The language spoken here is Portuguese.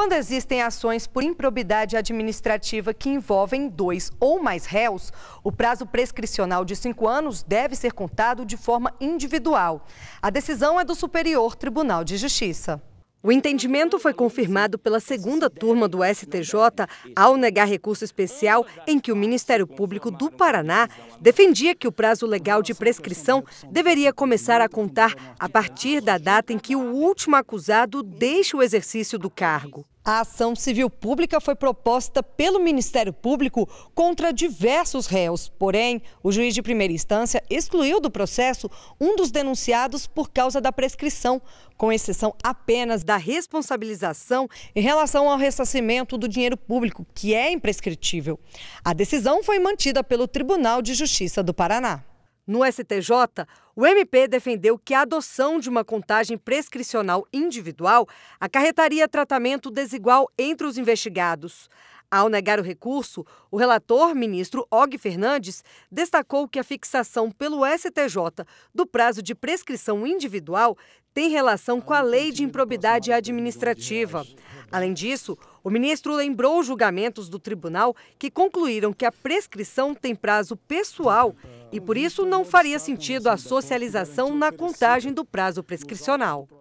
Quando existem ações por improbidade administrativa que envolvem dois ou mais réus, o prazo prescricional de cinco anos deve ser contado de forma individual. A decisão é do Superior Tribunal de Justiça. O entendimento foi confirmado pela segunda turma do STJ ao negar recurso especial em que o Ministério Público do Paraná defendia que o prazo legal de prescrição deveria começar a contar a partir da data em que o último acusado deixa o exercício do cargo. A ação civil pública foi proposta pelo Ministério Público contra diversos réus. Porém, o juiz de primeira instância excluiu do processo um dos denunciados por causa da prescrição, com exceção apenas da responsabilização em relação ao ressarcimento do dinheiro público, que é imprescritível. A decisão foi mantida pelo Tribunal de Justiça do Paraná. No STJ, o MP defendeu que a adoção de uma contagem prescricional individual acarretaria tratamento desigual entre os investigados. Ao negar o recurso, o relator, ministro Og Fernandes, destacou que a fixação pelo STJ do prazo de prescrição individual tem relação com a ah, lei de improbidade administrativa. Além disso, o ministro lembrou julgamentos do tribunal que concluíram que a prescrição tem prazo pessoal e por isso não faria sentido a socialização na contagem do prazo prescricional.